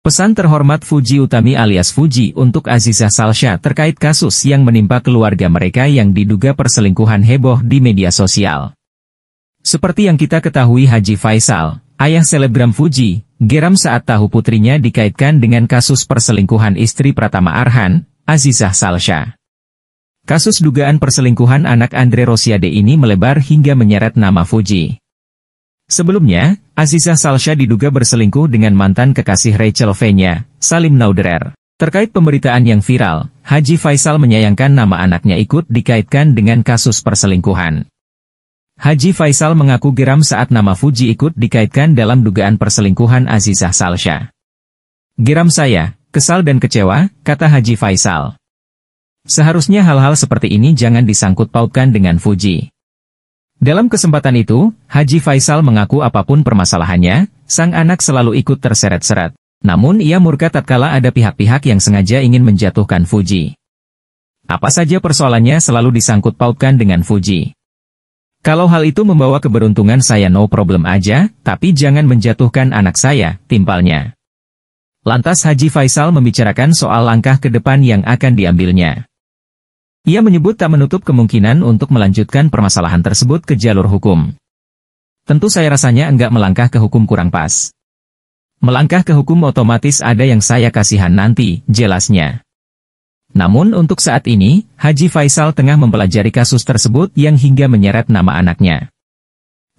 Pesan terhormat Fuji Utami alias Fuji untuk Azizah Salsha terkait kasus yang menimpa keluarga mereka yang diduga perselingkuhan heboh di media sosial. Seperti yang kita ketahui Haji Faisal, ayah selebgram Fuji, geram saat tahu putrinya dikaitkan dengan kasus perselingkuhan istri Pratama Arhan, Azizah Salsha. Kasus dugaan perselingkuhan anak Andre Rosiade ini melebar hingga menyeret nama Fuji. Sebelumnya, Aziza Salsha diduga berselingkuh dengan mantan kekasih Rachel Fenya, Salim Nauderer. Terkait pemberitaan yang viral, Haji Faisal menyayangkan nama anaknya ikut dikaitkan dengan kasus perselingkuhan. Haji Faisal mengaku geram saat nama Fuji ikut dikaitkan dalam dugaan perselingkuhan Aziza Salsha. Geram saya, kesal dan kecewa, kata Haji Faisal. Seharusnya hal-hal seperti ini jangan disangkut pautkan dengan Fuji. Dalam kesempatan itu, Haji Faisal mengaku apapun permasalahannya, sang anak selalu ikut terseret-seret. Namun ia murka tatkala ada pihak-pihak yang sengaja ingin menjatuhkan Fuji. Apa saja persoalannya selalu disangkut pautkan dengan Fuji. Kalau hal itu membawa keberuntungan saya no problem aja, tapi jangan menjatuhkan anak saya, timpalnya. Lantas Haji Faisal membicarakan soal langkah ke depan yang akan diambilnya. Ia menyebut tak menutup kemungkinan untuk melanjutkan permasalahan tersebut ke jalur hukum. Tentu saya rasanya enggak melangkah ke hukum kurang pas. Melangkah ke hukum otomatis ada yang saya kasihan nanti, jelasnya. Namun untuk saat ini, Haji Faisal tengah mempelajari kasus tersebut yang hingga menyeret nama anaknya.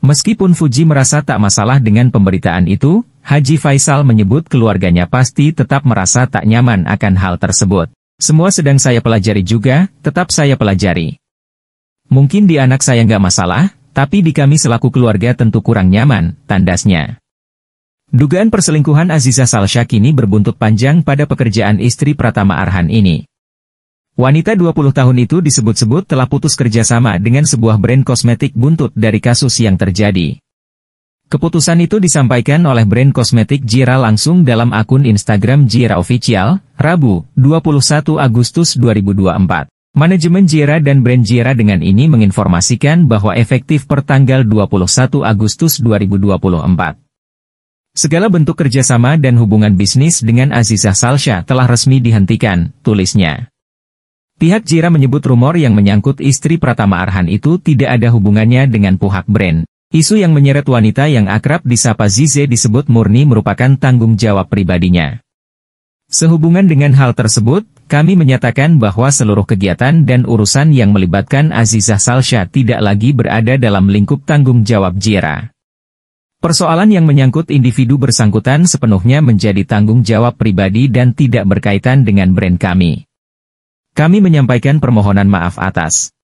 Meskipun Fuji merasa tak masalah dengan pemberitaan itu, Haji Faisal menyebut keluarganya pasti tetap merasa tak nyaman akan hal tersebut. Semua sedang saya pelajari juga, tetap saya pelajari. Mungkin di anak saya nggak masalah, tapi di kami selaku keluarga tentu kurang nyaman, tandasnya. Dugaan perselingkuhan Aziza Salsyak ini berbuntut panjang pada pekerjaan istri Pratama Arhan ini. Wanita 20 tahun itu disebut-sebut telah putus kerjasama dengan sebuah brand kosmetik buntut dari kasus yang terjadi. Keputusan itu disampaikan oleh brand kosmetik Jira langsung dalam akun Instagram Jira Official, Rabu, 21 Agustus 2024. Manajemen Jira dan brand Jira dengan ini menginformasikan bahwa efektif pertanggal 21 Agustus 2024. Segala bentuk kerjasama dan hubungan bisnis dengan Azizah Salsha telah resmi dihentikan, tulisnya. Pihak Jira menyebut rumor yang menyangkut istri Pratama Arhan itu tidak ada hubungannya dengan puhak brand. Isu yang menyeret wanita yang akrab disapa Zize disebut murni merupakan tanggung jawab pribadinya. Sehubungan dengan hal tersebut, kami menyatakan bahwa seluruh kegiatan dan urusan yang melibatkan Azizah Salsha tidak lagi berada dalam lingkup tanggung jawab Jira. Persoalan yang menyangkut individu bersangkutan sepenuhnya menjadi tanggung jawab pribadi dan tidak berkaitan dengan brand kami. Kami menyampaikan permohonan maaf atas